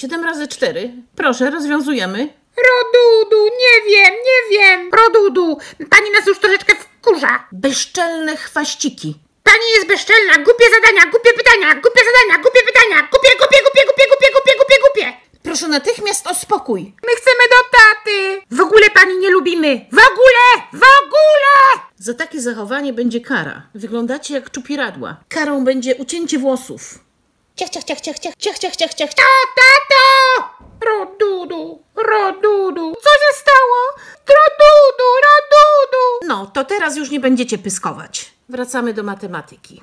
Siedem razy cztery. Proszę, rozwiązujemy. Rodudu, nie wiem, nie wiem. Rodudu, pani nas już troszeczkę wkurza. Bezczelne chwaściki. Pani jest bezczelna, głupie zadania, głupie pytania, głupie zadania, głupie pytania, głupie, głupie, głupie, głupie, głupie, głupie, głupie, głupie. Proszę natychmiast o spokój. My chcemy do taty. W ogóle pani nie lubimy. W ogóle, w ogóle. Za takie zachowanie będzie kara. Wyglądacie jak czupiradła. Karą będzie ucięcie włosów. Ciach, ciach, ciach, ciach, ciach, ciach, ciach, ciach, ciach, ciach, tato! Rodudu, rodudu, co się stało? Rodudu, rodudu! No, to teraz już nie będziecie pyskować. Wracamy do matematyki.